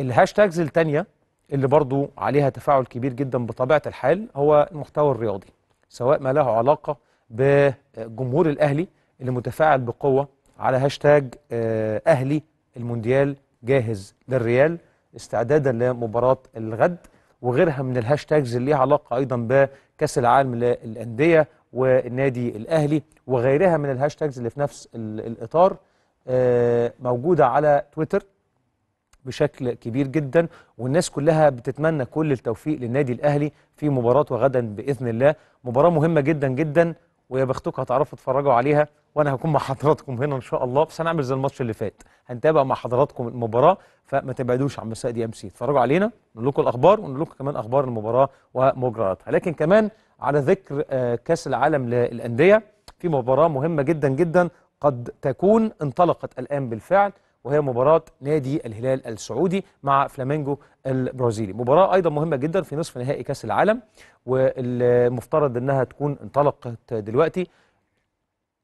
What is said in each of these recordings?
الهاشتاجز الثانيه اللي برضو عليها تفاعل كبير جدا بطبيعه الحال هو المحتوى الرياضي سواء ما له علاقه بجمهور الاهلي اللي متفاعل بقوه على هاشتاج آه، اهلي المونديال جاهز للريال استعدادا لمباراه الغد وغيرها من الهاشتاجز اللي ليها علاقه ايضا بكاس العالم للانديه والنادي الاهلي وغيرها من الهاشتاجز اللي في نفس الاطار آه، موجوده على تويتر بشكل كبير جدا والناس كلها بتتمنى كل التوفيق للنادي الاهلي في مباراه وغدا باذن الله مباراه مهمه جدا جدا ويا بختكم هتعرفوا تتفرجوا عليها وانا هكون مع حضراتكم هنا ان شاء الله بس هنعمل زي الماتش اللي فات هنتابع مع حضراتكم المباراه فما تبعدوش عن مساء دي ام سي اتفرجوا علينا نقول لكم الاخبار ونقول لكم كمان اخبار المباراه ومجرياتها لكن كمان على ذكر آه، كاس العالم للانديه في مباراه مهمه جدا جدا قد تكون انطلقت الان بالفعل وهي مباراة نادي الهلال السعودي مع فلامينجو البرازيلي مباراة أيضا مهمة جدا في نصف نهائي كأس العالم والمفترض أنها تكون انطلقت دلوقتي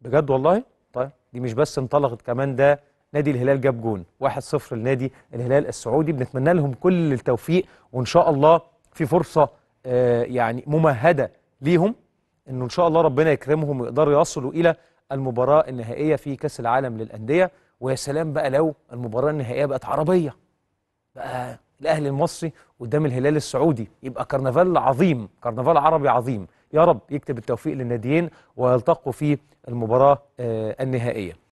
بجد والله طيب دي مش بس انطلقت كمان ده نادي الهلال جاب جون 1-0 لنادي الهلال السعودي بنتمنى لهم كل التوفيق وإن شاء الله في فرصة آه، يعني ممهدة ليهم انه ان شاء الله ربنا يكرمهم ويقدروا يصلوا الى المباراه النهائيه في كاس العالم للانديه ويا سلام بقى لو المباراه النهائيه بقت عربيه بقى الاهلي المصري قدام الهلال السعودي يبقى كرنفال عظيم كرنفال عربي عظيم يا رب يكتب التوفيق للناديين ويلتقوا في المباراه آه، النهائيه